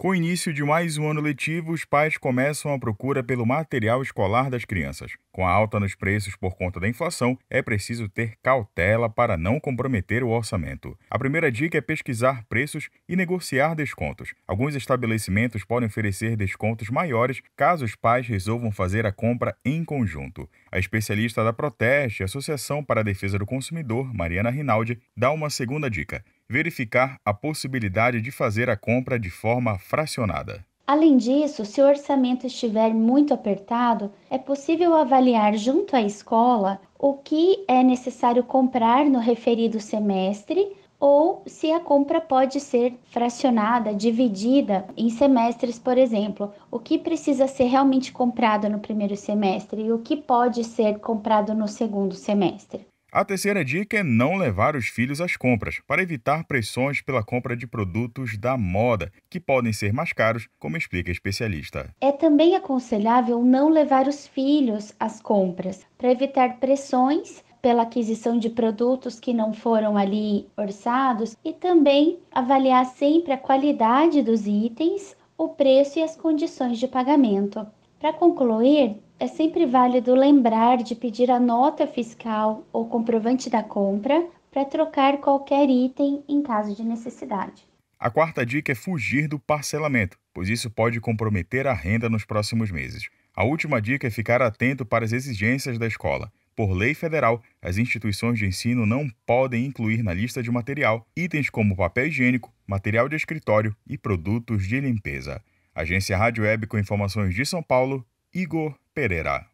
Com o início de mais um ano letivo, os pais começam a procura pelo material escolar das crianças. Com a alta nos preços por conta da inflação, é preciso ter cautela para não comprometer o orçamento. A primeira dica é pesquisar preços e negociar descontos. Alguns estabelecimentos podem oferecer descontos maiores caso os pais resolvam fazer a compra em conjunto. A especialista da Proteste, Associação para a Defesa do Consumidor, Mariana Rinaldi, dá uma segunda dica verificar a possibilidade de fazer a compra de forma fracionada. Além disso, se o orçamento estiver muito apertado, é possível avaliar junto à escola o que é necessário comprar no referido semestre ou se a compra pode ser fracionada, dividida em semestres, por exemplo, o que precisa ser realmente comprado no primeiro semestre e o que pode ser comprado no segundo semestre. A terceira dica é não levar os filhos às compras, para evitar pressões pela compra de produtos da moda, que podem ser mais caros, como explica a especialista. É também aconselhável não levar os filhos às compras, para evitar pressões pela aquisição de produtos que não foram ali orçados e também avaliar sempre a qualidade dos itens, o preço e as condições de pagamento. Para concluir, é sempre válido lembrar de pedir a nota fiscal ou comprovante da compra para trocar qualquer item em caso de necessidade. A quarta dica é fugir do parcelamento, pois isso pode comprometer a renda nos próximos meses. A última dica é ficar atento para as exigências da escola. Por lei federal, as instituições de ensino não podem incluir na lista de material itens como papel higiênico, material de escritório e produtos de limpeza. Agência Rádio Web com informações de São Paulo, Igor Pereira.